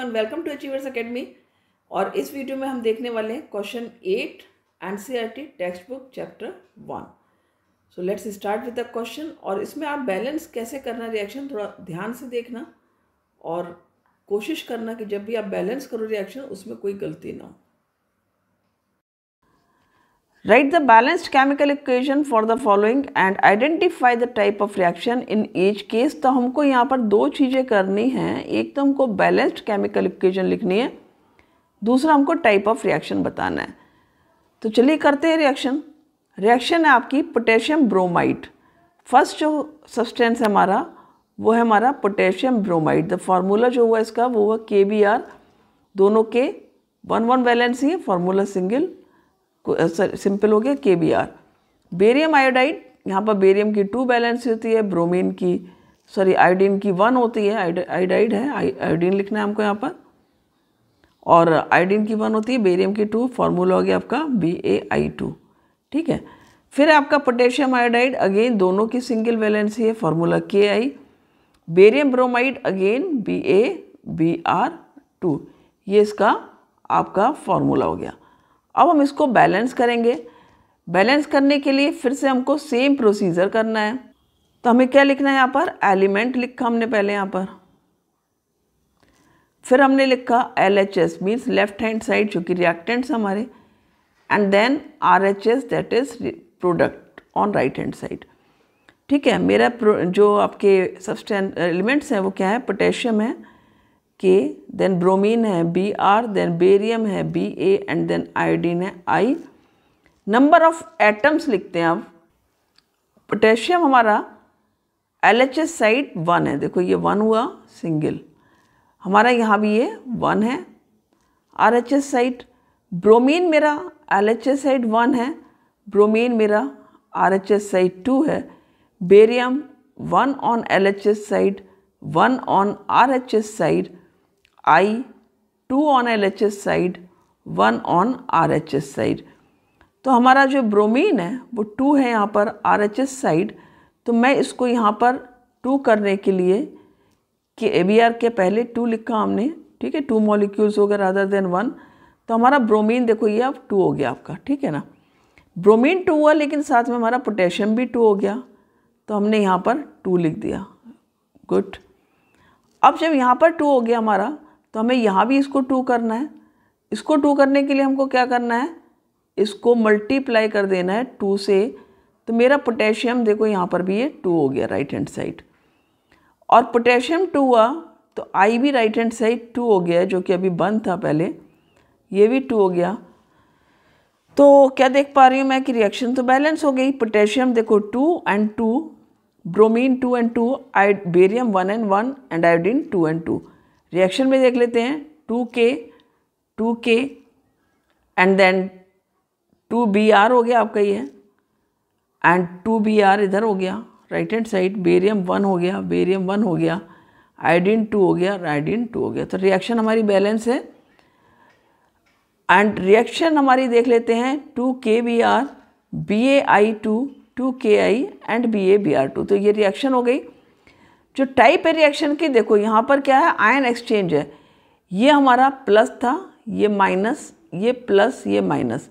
Everyone welcome to achievers academy और इस video में हम देखने वाले हैं question at NCERT text book chapter one so let's start with the question और इसमें आप बैलेंस कैसे करना रिएक्शन थोड़ा ध्यान से देखना और कोशिश करना कि जब भी आप बैलेंस करो रिएक्शन उसमें कोई गलती ना हो Write the balanced chemical equation for the following and identify the type of reaction in each case. तो हमको यहाँ पर दो चीज़ें करनी हैं एक तो हमको balanced chemical equation लिखनी है दूसरा हमको type of reaction बताना है तो चलिए करते हैं reaction. Reaction है आपकी potassium bromide. First जो substance है हमारा वो है हमारा potassium bromide. The formula जो हुआ इसका वो हुआ KBr. दोनों के वन वन बैलेंस ही है फार्मूला सिंगल सिंपल हो गया के बी आर बेरियम आयोडाइड यहाँ पर बेरियम की टू बैलेंस होती है ब्रोमीन की सॉरी आयोडीन की वन होती है आयोडाइड है आयोडीन लिखना है हमको यहाँ पर और आयोडीन की वन होती है बेरियम की टू फॉर्मूला हो गया आपका बी ए आई टू ठीक है फिर आपका पोटेशियम आयोडाइड अगेन दोनों की सिंगल वैलेंसी है formula K I barium bromide again B A B R two ये इसका आपका फॉर्मूला हो गया अब हम इसको बैलेंस करेंगे बैलेंस करने के लिए फिर से हमको सेम प्रोसीजर करना है तो हमें क्या लिखना है यहाँ पर एलिमेंट लिखा हमने पहले यहाँ पर फिर हमने लिखा L H S means left hand side जो कि रिएक्टेंट्स हमारे and then R H S that is product on right hand side ठीक है मेरा जो आपके सब्सटें एलिमेंट्स हैं वो क्या है पोटेशियम है के देन ब्रोमीन है बी आर देन बेरियम है B A and then iodine है आई नंबर ऑफ एटम्स लिखते हैं अब पोटेशियम हमारा L H S side one है देखो ये वन हुआ सिंगल हमारा यहाँ भी ये वन है R H S side bromine मेरा L H S side one है ब्रोमीन मेरा R H S side two है barium one on L H S side one on R H S side I, S on LHS side, R on RHS side. तो हमारा जो bromine है वो to है यहाँ पर आर एच एस साइड तो मैं इसको यहाँ पर टू करने के लिए कि ए बी आर के पहले टू लिखा हमने ठीक है टू मॉलिक्यूल्स हो गए रादर देन वन तो हमारा ब्रोमीन देखो ये अब टू हो गया आपका ठीक है ना ब्रोमीन टू हुआ लेकिन साथ में हमारा पोटेशियम भी टू हो गया तो हमने यहाँ पर टू लिख दिया गुड अब जब यहाँ पर टू हो गया हमारा तो हमें यहाँ भी इसको टू करना है इसको टू करने के लिए हमको क्या करना है इसको मल्टीप्लाई कर देना है टू से तो मेरा पोटेशियम देखो यहाँ पर भी ये टू हो गया राइट हैंड साइड और पोटेशियम टू हुआ तो आई भी राइट हैंड साइड टू हो गया जो कि अभी बंद था पहले ये भी टू हो गया तो क्या देख पा रही हूँ मैं कि रिएक्शन तो बैलेंस हो गई पोटेशियम देखो two and two bromine two and two I barium one and one and iodine two and two reaction में देख लेते हैं two K two K and then two B R हो गया आपका ये एंड टू बी आर इधर हो गया right hand side barium one हो गया बेरियम वन हो गया आयोडीन टू हो गया आयोडीन टू हो गया तो रिएक्शन हमारी बैलेंस है एंड रिएक्शन हमारी देख लेते हैं two K B R B A I two two K I and B A B R two तो ये रिएक्शन हो गई जो टाइप है रिएक्शन की देखो यहाँ पर क्या है आयन एक्सचेंज है ये हमारा प्लस था ये माइनस ये प्लस ये माइनस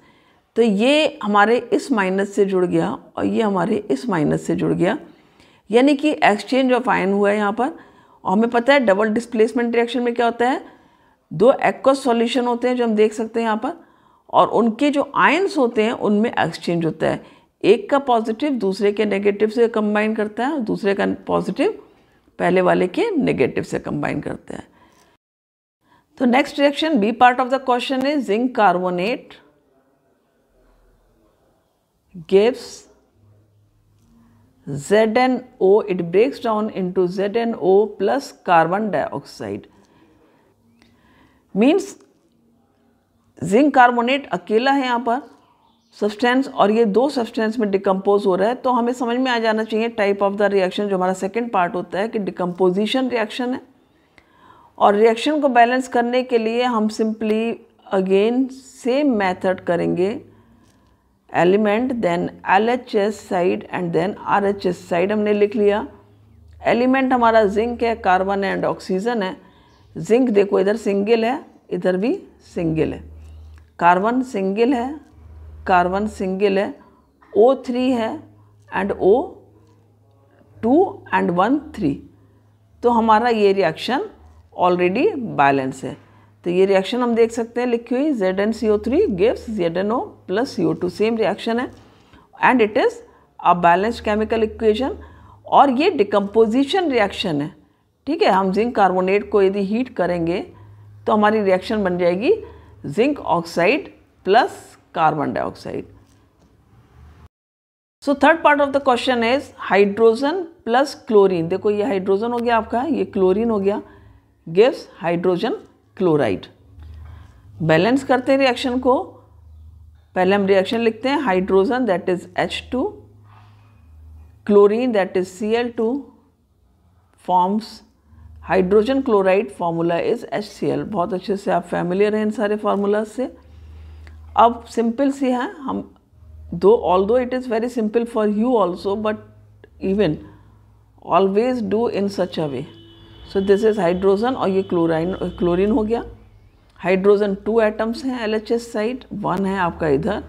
तो ये हमारे इस माइनस से जुड़ गया और ये हमारे इस माइनस से जुड़ गया यानी कि एक्सचेंज ऑफ आयन हुआ है यहाँ पर और हमें पता है डबल डिस्प्लेसमेंट रिएक्शन में क्या होता है दो एक्वस सॉल्यूशन होते हैं जो हम देख सकते हैं यहाँ पर और उनके जो आयन्स होते हैं उनमें एक्सचेंज होता है एक का पॉजिटिव दूसरे के नेगेटिव से कंबाइन करता है और दूसरे का पॉजिटिव पहले वाले के नेगेटिव से कंबाइन करते हैं तो next reaction B part of the question is zinc carbonate Z N O it breaks down into Z N O plus carbon dioxide means zinc carbonate अकेला है यहाँ पर सब्सटेंस और ये दो सब्सटेंस में डिकम्पोज हो रहा है तो हमें समझ में आ जाना चाहिए टाइप ऑफ द रिएक्शन जो हमारा सेकेंड पार्ट होता है कि डिकम्पोजिशन रिएक्शन है और रिएक्शन को बैलेंस करने के लिए हम सिंपली अगेन सेम मेथड करेंगे element then L H S side and then R H S side हमने लिख लिया एलिमेंट हमारा जिंक है कार्बन एंड ऑक्सीजन है जिंक देखो इधर सिंगल है इधर भी सिंगल है कार्बन सिंगल है कार्बन सिंगल है ओ थ्री है and O two and one three तो हमारा ये रिएक्शन ऑलरेडी बैलेंस है तो ये रिएक्शन हम देख सकते हैं लिखी हुई Z N C O three gives Z N O plus C O two same reaction है and it is a balanced chemical equation और ये डिकम्पोजिशन रिएक्शन है ठीक है हम जिंक कार्बोनेट को यदि हीट करेंगे तो हमारी रिएक्शन बन जाएगी zinc oxide plus carbon dioxide. So third part of the question is hydrogen plus chlorine देखो ये हाइड्रोजन हो गया आपका ये chlorine हो गया गिव्स हाइड्रोजन क्लोराइड बैलेंस करते हैं रिएक्शन को पहले हम रिएक्शन लिखते हैं hydrogen that is H two that that is C L two forms hydrogen chloride formula is H C L बहुत अच्छे से आप फैमिलियर हैं इन सारे फार्मूलाज से अब सिंपल सी है हम दो ऑल दो it is very simple for you also but even always do in such a way so this is hydrogen और ये क्लोराइन क्लोरिन हो गया हाइड्रोजन टू एटम्स हैं L H S side one है आपका इधर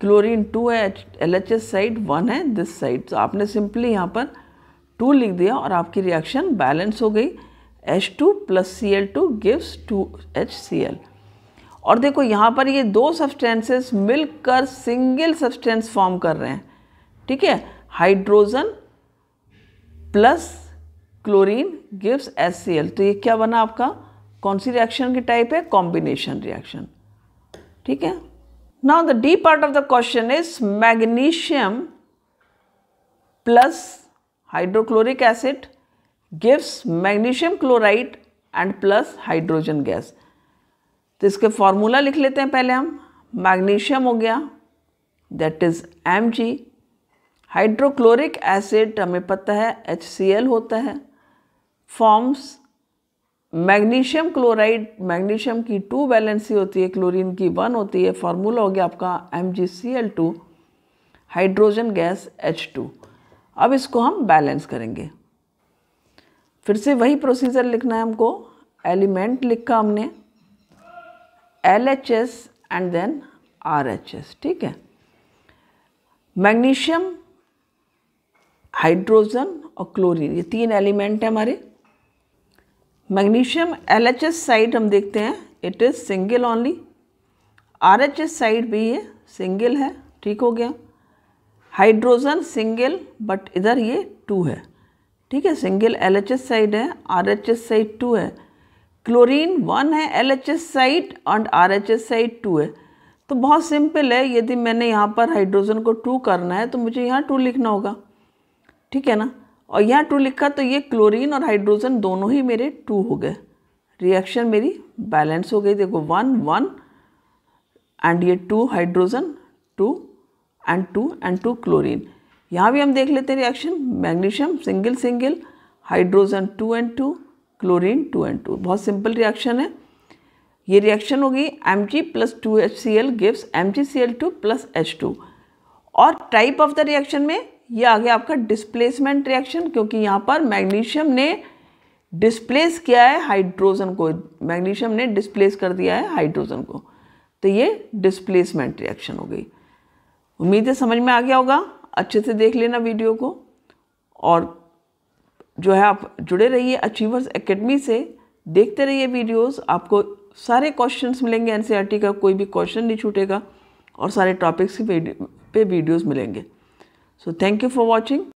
क्लोरीन टू है L H S side one है दिस साइड तो आपने सिंपली यहाँ पर टू लिख दिया और आपकी रिएक्शन बैलेंस हो गई H two plus C L two gives two H C L और देखो यहाँ पर ये दो सब्सटेंसेस मिलकर सिंगल सब्सटेंस फॉर्म कर रहे हैं ठीक है hydrogen plus chlorine gives S तो ये क्या बना आपका कौन सी रिएक्शन की टाइप है कॉम्बिनेशन रिएक्शन ठीक है now the D part of the question is magnesium plus hydrochloric acid gives magnesium chloride and plus hydrogen gas तो इसके फॉर्मूला लिख लेते हैं पहले हम मैग्नीशियम हो गया that is M G hydrochloric acid हमें पता है एच सी एल होता है फॉर्म्स मैग्नीशियम क्लोराइड मैग्नीशियम की टू वैलेंसी होती है क्लोरीन की वन होती है फॉर्मूला हो गया आपका M G C L two hydrogen gas H two अब इसको हम बैलेंस करेंगे फिर से वही प्रोसीजर लिखना है हमको एलिमेंट लिखा हमने L H S and then R H S ठीक है मैग्नीशियम हाइड्रोजन और क्लोरीन ये तीन एलिमेंट हैं हमारे magnesium L H S side हम देखते हैं it is single only R H S side भी ये सिंगल है ठीक हो गया हाइड्रोजन सिंगल बट इधर ये टू है ठीक है single L H S side है R H S side two है क्लोरीन वन है L H S side and R H S side two है तो बहुत सिंपल है यदि मैंने यहाँ पर हाइड्रोजन को टू करना है तो मुझे यहाँ टू लिखना होगा ठीक है ना और यहाँ टू लिखा तो ये क्लोरीन और हाइड्रोजन दोनों ही मेरे टू हो गए रिएक्शन मेरी बैलेंस हो गई देखो वन वन एंड ये two hydrogen two and two and two chlorine यहाँ भी हम देख लेते हैं reaction magnesium single single hydrogen two and two chlorine two and two बहुत सिंपल रिएक्शन है ये रिएक्शन होगी M G plus two H C L gives M G C L two plus H two और type of the reaction में ये आ गया आपका displacement reaction क्योंकि यहाँ पर मैग्नीशियम ने डिस्प्लेस किया है हाइड्रोजन को मैग्नीशियम ने डिस्प्लेस कर दिया है हाइड्रोजन को तो ये डिस्प्लेसमेंट रिएक्शन हो गई उम्मीद है समझ में आ गया होगा अच्छे से देख लेना वीडियो को और जो है आप जुड़े रहिए अचीवर्स एकेडमी से देखते रहिए वीडियोस आपको सारे क्वेश्चंस मिलेंगे एन e का कोई भी क्वेश्चन नहीं छूटेगा और सारे टॉपिक्स पे वीडियोस मिलेंगे so thank you for watching